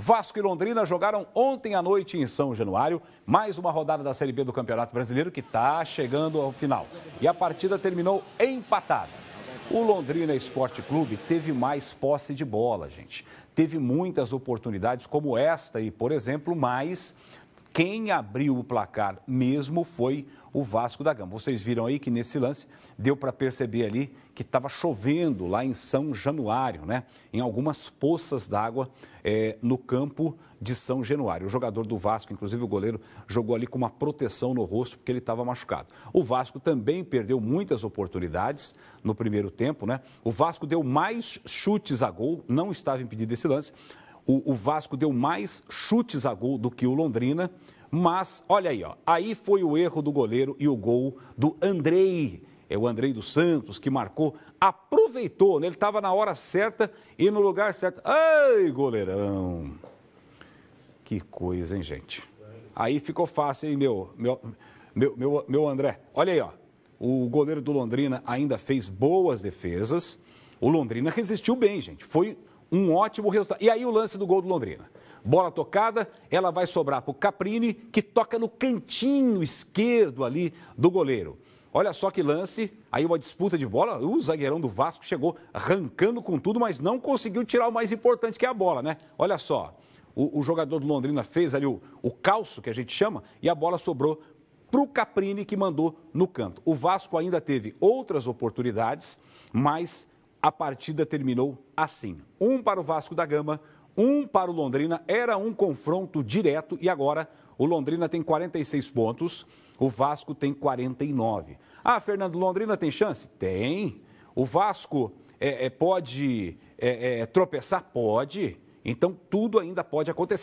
Vasco e Londrina jogaram ontem à noite em São Januário, mais uma rodada da Série B do Campeonato Brasileiro que está chegando ao final. E a partida terminou empatada. O Londrina Esporte Clube teve mais posse de bola, gente. Teve muitas oportunidades como esta e, por exemplo, mais quem abriu o placar mesmo foi o Vasco da Gama. Vocês viram aí que nesse lance deu para perceber ali que estava chovendo lá em São Januário, né? Em algumas poças d'água é, no campo de São Januário. O jogador do Vasco, inclusive o goleiro, jogou ali com uma proteção no rosto porque ele estava machucado. O Vasco também perdeu muitas oportunidades no primeiro tempo, né? O Vasco deu mais chutes a gol, não estava impedido esse lance. O, o Vasco deu mais chutes a gol do que o Londrina. Mas, olha aí, ó, aí foi o erro do goleiro e o gol do Andrei. É o Andrei dos Santos que marcou, aproveitou, né? ele estava na hora certa e no lugar certo. Ai, goleirão! Que coisa, hein, gente? Aí ficou fácil, hein, meu, meu, meu, meu, meu André? Olha aí, ó. O goleiro do Londrina ainda fez boas defesas. O Londrina resistiu bem, gente. Foi um ótimo resultado. E aí o lance do gol do Londrina. Bola tocada, ela vai sobrar para o Caprini, que toca no cantinho esquerdo ali do goleiro. Olha só que lance, aí uma disputa de bola, o zagueirão do Vasco chegou arrancando com tudo, mas não conseguiu tirar o mais importante, que é a bola, né? Olha só, o, o jogador do Londrina fez ali o, o calço, que a gente chama, e a bola sobrou para o Caprini, que mandou no canto. O Vasco ainda teve outras oportunidades, mas a partida terminou assim: um para o Vasco da Gama, um para o Londrina. Era um confronto direto e agora o Londrina tem 46 pontos, o Vasco tem 49. Ah, Fernando, Londrina tem chance? Tem. O Vasco é, é, pode é, é tropeçar? Pode. Então tudo ainda pode acontecer.